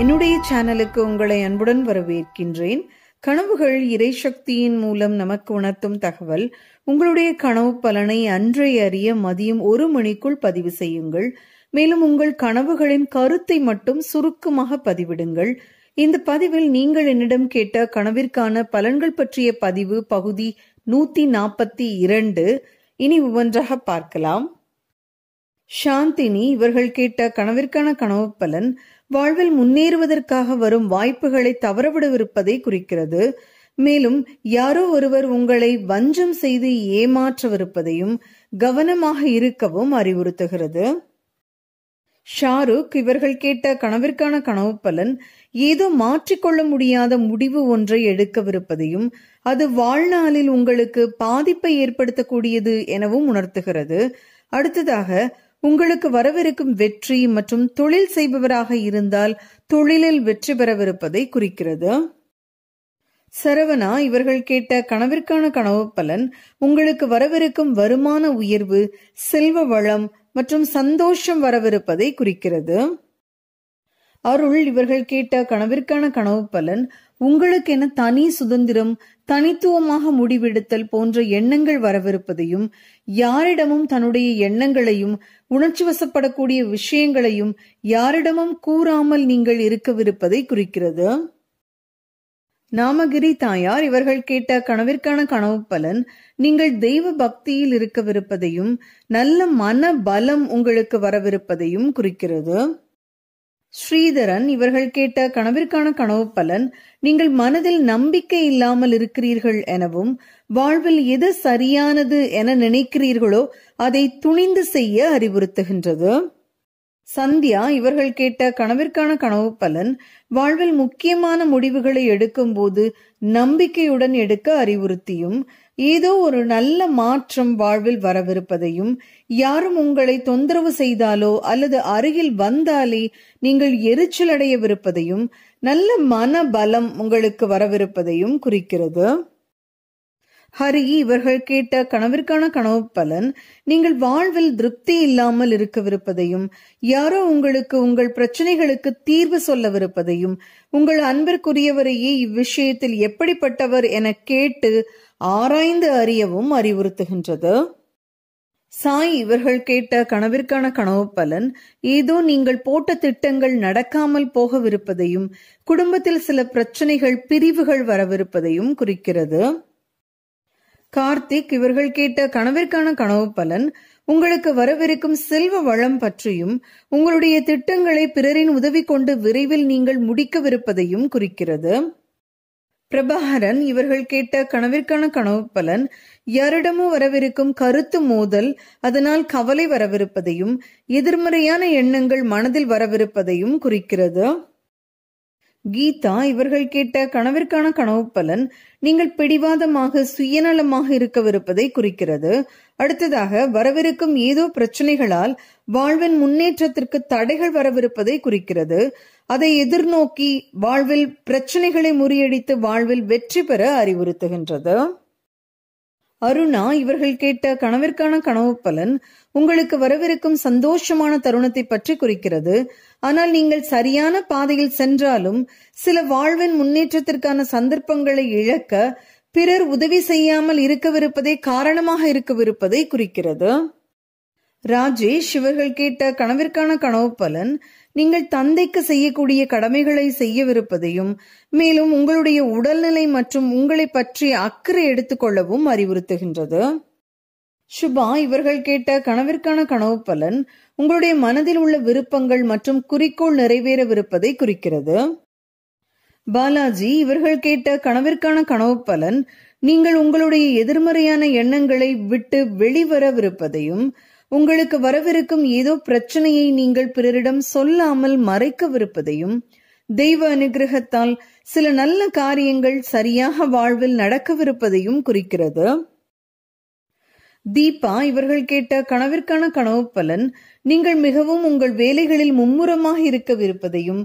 என்னுடைய சேனலுக்கு உங்களை அன்புடன் வரவேற்கின்றேன் கனவுகள் இறை சக்தியின் மூலம் நமக்கு உணர்த்தும் தகவல் உங்களுடைய கனவு பலனை அன்றை அறிய மதியம் ஒரு மணிக்குள் பதிவு செய்யுங்கள் மேலும் உங்கள் கனவுகளின் கருத்தை மட்டும் சுருக்கமாக பதிவிடுங்கள் இந்த பதிவில் நீங்கள் என்னிடம் கேட்ட கனவிற்கான பலன்கள் பற்றிய பதிவு பகுதி நூத்தி நாற்பத்தி இரண்டு இனி ஒவ்வொன்றாக பார்க்கலாம் சாந்தினி இவர்கள் கேட்ட கனவிற்கான கனவு பலன் வாழ்வில் முன்னேறுவதற்காக வரும் வாய்ப்புகளை தவறவிடவிருப்பதை குறிக்கிறது மேலும் யாரோ ஒருவர் உங்களை வஞ்சம் செய்து ஏமாற்றவிருப்பதையும் கவனமாக இருக்கவும் அறிவுறுத்துகிறது ஷாருக் இவர்கள் கேட்ட கனவிற்கான கனவு பலன் ஏதோ மாற்றிக்கொள்ள முடியாத முடிவு ஒன்றை எடுக்கவிருப்பதையும் அது வாழ்நாளில் உங்களுக்கு பாதிப்பை ஏற்படுத்தக்கூடியது எனவும் உணர்த்துகிறது அடுத்ததாக உங்களுக்கு வரவிருக்கும் வெற்றி மற்றும் தொழில் செய்பவராக இருந்தால் தொழிலில் வெற்றி பெறவிருப்பதை குறிக்கிறது சரவணா இவர்கள் கேட்ட கனவிற்கான கனவு பலன் உங்களுக்கு வரவிருக்கும் வருமான உயர்வு செல்வ வளம் மற்றும் சந்தோஷம் வரவிருப்பதை குறிக்கிறது அருள் இவர்கள் கேட்ட கனவிற்கான கனவு பலன் உங்களுக்கு என தனி சுதந்திரம் தனித்துவமாக முடிவெடுத்தல் போன்ற எண்ணங்கள் வரவிருப்பதையும் யாரிடமும் தன்னுடைய எண்ணங்களையும் உணர்ச்சி வசப்படக்கூடிய விஷயங்களையும் யாரிடமும் கூறாமல் நீங்கள் இருக்கவிருப்பதை குறிக்கிறது நாமகிரி தாயார் இவர்கள் கேட்ட கனவிற்கான கனவு பலன் நீங்கள் தெய்வ பக்தியில் இருக்கவிருப்பதையும் நல்ல மன பலம் உங்களுக்கு வரவிருப்பதையும் குறிக்கிறது ஸ்ரீதரன் இவர்கள் கேட்ட கனவிற்கான கனவு பலன் நீங்கள் மனதில் நம்பிக்கை இல்லாமல் இருக்கிறீர்கள் எனவும் வாழ்வில் எது சரியானது என நினைக்கிறீர்களோ அதை துணிந்து செய்ய அறிவுறுத்துகின்றது சந்தியா இவர்கள் கேட்ட கனவிற்கான கனவு பலன் வாழ்வில் முக்கியமான முடிவுகளை எடுக்கும் போது நம்பிக்கையுடன் எடுக்க அறிவுறுத்தியும் ஏதோ ஒரு நல்ல மாற்றம் வாழ்வில் வரவிருப்பதையும் யாரும் உங்களை தொந்தரவு செய்தாலோ அல்லது அருகில் வந்தாலே நீங்கள் எரிச்சலடையவிருப்பதையும் நல்ல மன பலம் உங்களுக்கு வரவிருப்பதையும் குறிக்கிறது ஹரி இவர்கள் கேட்ட கனவிற்கான கனவு பலன் நீங்கள் வாழ்வில் திருப்தி இல்லாமல் இருக்கவிருப்பதையும் யாரோ உங்களுக்கு உங்கள் பிரச்சனைகளுக்கு தீர்வு சொல்லவிருப்பதையும் உங்கள் அன்பிற்குரியவரையே இவ்விஷயத்தில் எப்படிப்பட்டவர் என கேட்டு ஆராய்ந்து அறியவும் அறிவுறுத்துகின்றது சாய் இவர்கள் கேட்ட கனவிற்கான கனவு பலன் ஏதோ நீங்கள் போட்ட திட்டங்கள் நடக்காமல் போகவிருப்பதையும் குடும்பத்தில் சில பிரச்சனைகள் பிரிவுகள் வரவிருப்பதையும் குறிக்கிறது கார்த்திக் இவர்கள் கேட்ட கனவிற்கான கனவு பலன் உங்களுக்கு வரவிருக்கும் செல்வ வளம் பற்றியும் உங்களுடைய திட்டங்களை பிறரின் உதவி கொண்டு விரைவில் நீங்கள் முடிக்கவிருப்பதையும் குறிக்கிறது பிரபாகரன் இவர்கள் கேட்ட கனவிற்கான கனவு பலன் யாரிடமோ வரவிருக்கும் கருத்து மோதல் அதனால் கவலை வரவிருப்பதையும் எதிர்மறையான எண்ணங்கள் மனதில் வரவிருப்பதையும் குறிக்கிறது கீதா இவர்கள் கேட்ட கனவிற்கான கனவு பலன் நீங்கள் பிடிவாதமாக சுயநலமாக இருக்கவிருப்பதை குறிக்கிறது அடுத்ததாக வரவிருக்கும் ஏதோ பிரச்சனைகளால் வாழ்வின் முன்னேற்றத்திற்கு தடைகள் வரவிருப்பதை குறிக்கிறது அதை எதிர்நோக்கி வாழ்வில் பிரச்சனைகளை முறியடித்து வாழ்வில் வெற்றி பெற அறிவுறுத்துகின்றது அருணா இவர்கள் கேட்ட கனவிற்கான கனவு பலன் உங்களுக்கு வரவிருக்கும் சந்தோஷமான தருணத்தை பற்றி குறிக்கிறது ஆனால் நீங்கள் சரியான பாதையில் சென்றாலும் சில வாழ்வின் முன்னேற்றத்திற்கான சந்தர்ப்பங்களை இழக்க பிறர் உதவி செய்யாமல் இருக்கவிருப்பதே காரணமாக இருக்கவிருப்பதை குறிக்கிறது ராஜேஷ் இவர்கள் கேட்ட கனவிற்கான கனவு பலன் நீங்கள் தந்தைக்கு செய்யக்கூடிய கடமைகளை செய்யவிருப்பதையும் மேலும் உங்களுடைய உடல்நிலை மற்றும் உங்களை பற்றி அக்கறை எடுத்துக்கொள்ளவும் அறிவுறுத்துகின்றது சுபா இவர்கள் கேட்ட கனவிற்கான கனவு பலன் உங்களுடைய மனதில் உள்ள விருப்பங்கள் மற்றும் குறிக்கோள் நிறைவேறவிருப்பதை குறிக்கிறது பாலாஜி இவர்கள் கேட்ட கனவிற்கான கனவு பலன் நீங்கள் உங்களுடைய எதிர்மறையான எண்ணங்களை விட்டு வெளிவரவிருப்பதையும் உங்களுக்கு வரவிருக்கும் ஏதோ பிரச்சனையை நீங்கள் பிறரிடம் சொல்லாமல் மறைக்கவிருப்பதையும் தெய்வ அனுகிரகத்தால் சில நல்ல காரியங்கள் சரியாக வாழ்வில் நடக்கவிருப்பதையும் குறிக்கிறது தீபா இவர்கள் கேட்ட கனவிற்கான கனவு பலன் நீங்கள் மிகவும் உங்கள் வேலைகளில் மும்முரமாக இருக்கவிருப்பதையும்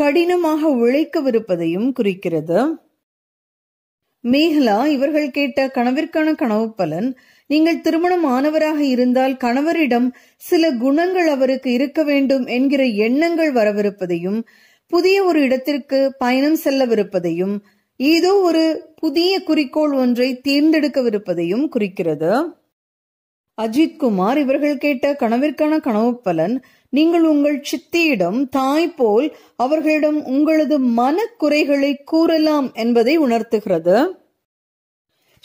கடினமாக உழைக்கவிருப்பதையும் குறிக்கிறது மேகலா இவர்கள் கேட்ட கனவிற்கான கனவு பலன் நீங்கள் திருமணம் ஆனவராக இருந்தால் கணவரிடம் சில குணங்கள் அவருக்கு இருக்க வேண்டும் என்கிற எண்ணங்கள் வரவிருப்பதையும் புதிய ஒரு இடத்திற்கு பயணம் செல்லவிருப்பதையும் ஏதோ ஒரு புதிய குறிக்கோள் ஒன்றை தேர்ந்தெடுக்கவிருப்பதையும் குறிக்கிறது அஜித் குமார் இவர்கள் கேட்ட கனவிற்கான கனவு பலன் நீங்கள் உங்கள் சித்தியிடம் தாய் போல் அவர்களிடம் உங்களது மன குறைகளை கூறலாம் என்பதை உணர்த்துகிறது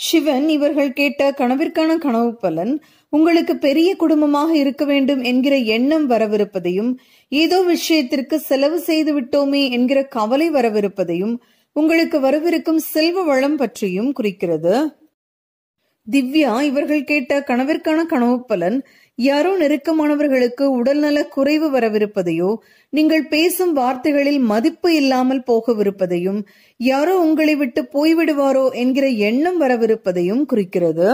சிவன் இவர்கள் கேட்ட கனவிற்கான கனவு பலன் உங்களுக்கு பெரிய குடும்பமாக இருக்க வேண்டும் என்கிற எண்ணம் வரவிருப்பதையும் ஏதோ விஷயத்திற்கு செலவு செய்து விட்டோமே என்கிற கவலை வரவிருப்பதையும் உங்களுக்கு வரவிருக்கும் செல்வ வளம் பற்றியும் குறிக்கிறது திவ்யா இவர்கள் கேட்ட கனவிற்கான கனவு பலன் யாரோ நெருக்கமானவர்களுக்கு உடல்நல குறைவு வரவிருப்பதையோ நீங்கள் பேசும் வார்த்தைகளில் மதிப்பு இல்லாமல் போகவிருப்பதையும் யாரோ உங்களை விட்டு போய்விடுவாரோ என்கிற எண்ணம் வரவிருப்பதையும் குறிக்கிறது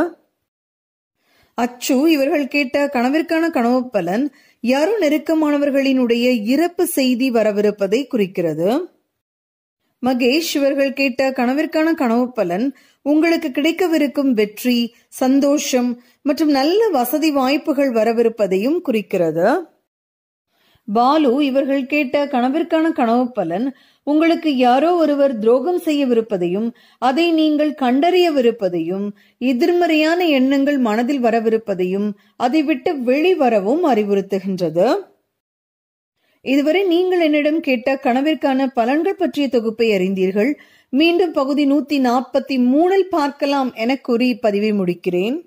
அச்சு இவர்கள் கேட்ட கனவிற்கான கனவு பலன் யாரோ நெருக்கமானவர்களினுடைய இறப்பு செய்தி வரவிருப்பதை குறிக்கிறது மகேஷ் இவர்கள் கேட்ட கனவிற்கான கனவு பலன் உங்களுக்கு கிடைக்கவிருக்கும் வெற்றி சந்தோஷம் மற்றும் நல்ல வசதி வாய்ப்புகள் வரவிருப்பதையும் குறிக்கிறது பாலு இவர்கள் கேட்ட கனவிற்கான கனவு பலன் உங்களுக்கு யாரோ ஒருவர் துரோகம் செய்யவிருப்பதையும் அதை நீங்கள் கண்டறியவிருப்பதையும் எதிர்மறையான எண்ணங்கள் மனதில் வரவிருப்பதையும் அதை விட்டு வெளிவரவும் அறிவுறுத்துகின்றது இதுவரை நீங்கள் என்னிடம் கேட்ட கனவிற்கான பலன்கள் பற்றிய தொகுப்பை அறிந்தீர்கள் மீண்டும் பகுதி நூத்தி நாற்பத்தி மூணில் பார்க்கலாம் என கூறி பதிவை முடிக்கிறேன்